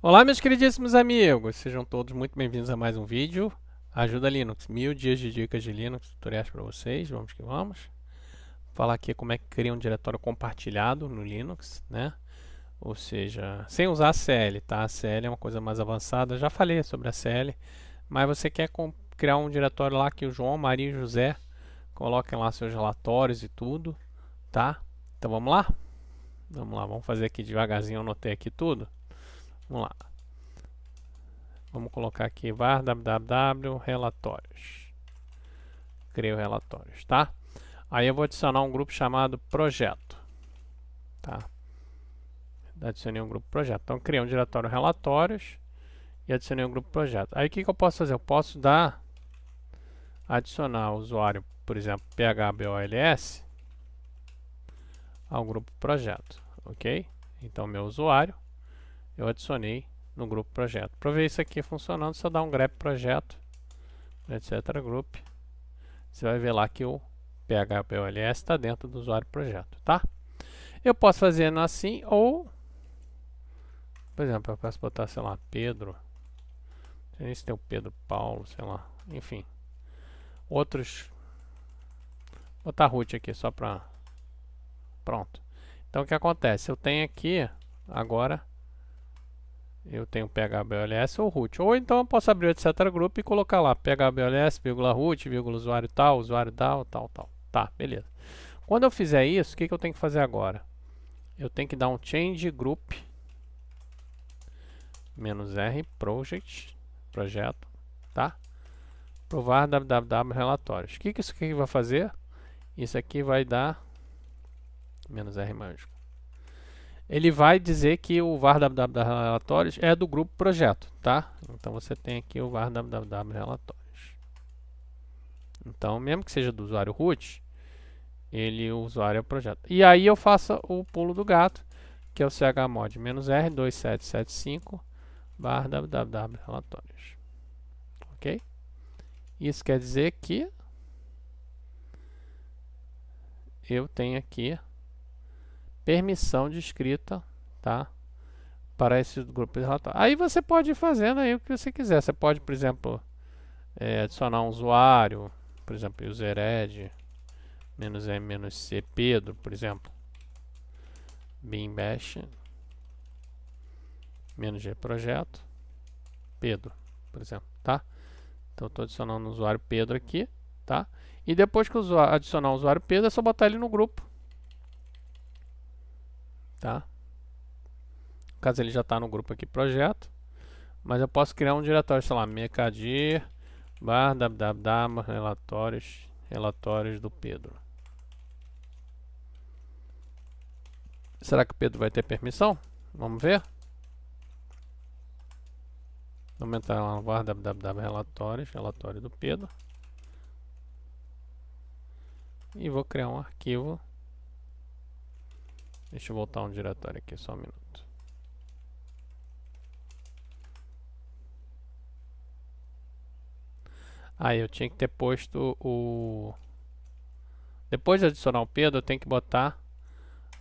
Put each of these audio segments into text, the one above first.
Olá, meus queridíssimos amigos, sejam todos muito bem-vindos a mais um vídeo. Ajuda Linux, mil dias de dicas de Linux, tutoriais para vocês, vamos que vamos. Vou falar aqui como é que cria um diretório compartilhado no Linux, né? Ou seja, sem usar a CL, tá? A CL é uma coisa mais avançada, já falei sobre a CL, mas você quer criar um diretório lá que o João, Maria e José coloquem lá seus relatórios e tudo, tá? Então vamos lá? Vamos lá, vamos fazer aqui devagarzinho, Eu anotei aqui tudo. Vamos lá. Vamos colocar aqui var www relatórios. Crio relatórios, tá? Aí eu vou adicionar um grupo chamado projeto, tá? Adicionei um grupo projeto. Então, criei um diretório relatórios e adicionei um grupo projeto. Aí, o que, que eu posso fazer? Eu posso dar adicionar o usuário, por exemplo, phbols ao grupo projeto, ok? Então, meu usuário eu adicionei no grupo projeto. Para ver isso aqui funcionando, só dá um grep projeto, etc. group. Você vai ver lá que o PHPLS está dentro do usuário projeto, tá? Eu posso fazer assim ou, por exemplo, eu posso botar, sei lá, Pedro. Não se tem o Pedro Paulo, sei lá, enfim. Outros, vou botar root aqui só para, pronto. Então o que acontece? Eu tenho aqui agora eu tenho phbls ou root. Ou então eu posso abrir o etc group e colocar lá phbls, root, usuário tal, usuário tal, tal, tal. Tá, beleza. Quando eu fizer isso, o que, que eu tenho que fazer agora? Eu tenho que dar um change group "-r project", projeto, tá? Provar www relatórios. O que, que isso aqui vai fazer? Isso aqui vai dar menos "-r mágico ele vai dizer que o var www relatórios é do grupo projeto, tá? Então você tem aqui o var www relatórios. Então, mesmo que seja do usuário root, ele o usuário é o projeto. E aí eu faço o pulo do gato, que é o chmod-r 2775 bar www relatórios. OK? Isso quer dizer que eu tenho aqui permissão de escrita, tá? Para esses grupos de relatório. Aí você pode ir fazendo aí o que você quiser. Você pode, por exemplo, é, adicionar um usuário, por exemplo, user menos m menos c Pedro, por exemplo, bin bash menos g projeto Pedro, por exemplo, tá? Então estou adicionando o usuário Pedro aqui, tá? E depois que adicionar o usuário Pedro, é só botar ele no grupo Tá? No caso ele já está no grupo aqui projeto, mas eu posso criar um diretório, sei lá, mercadir bar www relatórios relatórios do Pedro. Será que o Pedro vai ter permissão? Vamos ver. Vamos entrar lá no bar www relatórios, relatório do Pedro. E vou criar um arquivo Deixa eu voltar um diretório aqui, só um minuto. Aí ah, eu tinha que ter posto o... Depois de adicionar o Pedro, eu tenho que botar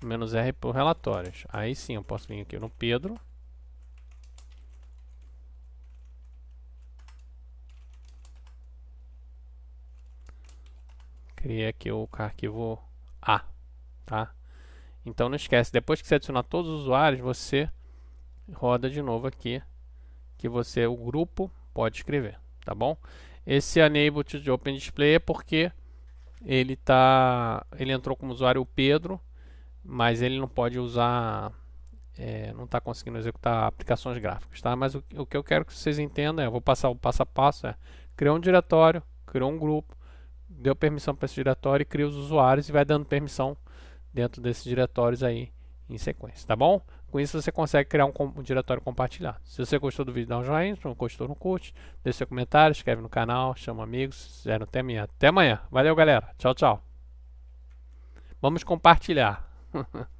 menos R por relatórios. Aí sim, eu posso vir aqui no Pedro. Criei aqui o arquivo A, tá? Então não esquece, depois que você adicionar todos os usuários, você roda de novo aqui que você o grupo pode escrever, tá bom? Esse enable to open display é porque ele tá, ele entrou como usuário o Pedro, mas ele não pode usar, é, não está conseguindo executar aplicações gráficas, tá? Mas o, o, que eu quero que vocês entendam é, eu vou passar o passo a passo, é criar um diretório, criou um grupo, deu permissão para esse diretório e cria os usuários e vai dando permissão dentro desses diretórios aí em sequência, tá bom? Com isso você consegue criar um, um diretório compartilhado. Se você gostou do vídeo, dá um joinha. Se não gostou, não curte. deixa seu comentário, inscreve no canal, chama amigos. Se até amanhã. Até amanhã. Valeu, galera. Tchau, tchau. Vamos compartilhar.